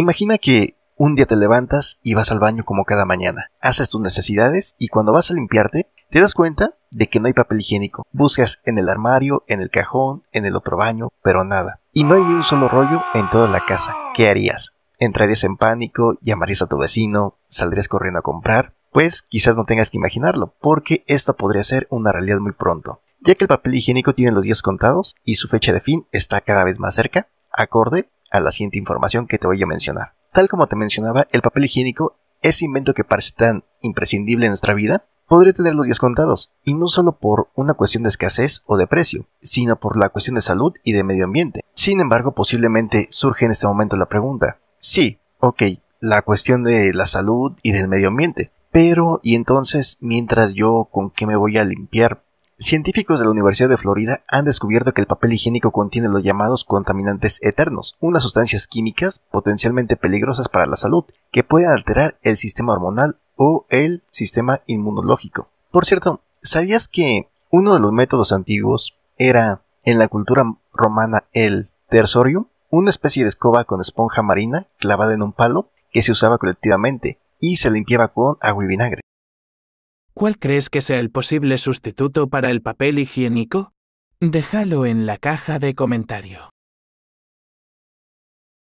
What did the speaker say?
Imagina que un día te levantas y vas al baño como cada mañana, haces tus necesidades y cuando vas a limpiarte, te das cuenta de que no hay papel higiénico. Buscas en el armario, en el cajón, en el otro baño, pero nada. Y no hay ni un solo rollo en toda la casa. ¿Qué harías? ¿Entrarías en pánico? ¿Llamarías a tu vecino? ¿Saldrías corriendo a comprar? Pues quizás no tengas que imaginarlo, porque esto podría ser una realidad muy pronto, ya que el papel higiénico tiene los días contados y su fecha de fin está cada vez más cerca, acorde a la siguiente información que te voy a mencionar. Tal como te mencionaba, el papel higiénico, ese invento que parece tan imprescindible en nuestra vida, podría tener los días contados, y no solo por una cuestión de escasez o de precio, sino por la cuestión de salud y de medio ambiente. Sin embargo, posiblemente surge en este momento la pregunta, sí, ok, la cuestión de la salud y del medio ambiente, pero ¿y entonces mientras yo con qué me voy a limpiar Científicos de la Universidad de Florida han descubierto que el papel higiénico contiene los llamados contaminantes eternos, unas sustancias químicas potencialmente peligrosas para la salud, que pueden alterar el sistema hormonal o el sistema inmunológico. Por cierto, ¿sabías que uno de los métodos antiguos era, en la cultura romana, el tersorium, una especie de escoba con esponja marina clavada en un palo que se usaba colectivamente y se limpiaba con agua y vinagre? ¿Cuál crees que sea el posible sustituto para el papel higiénico? Déjalo en la caja de comentario.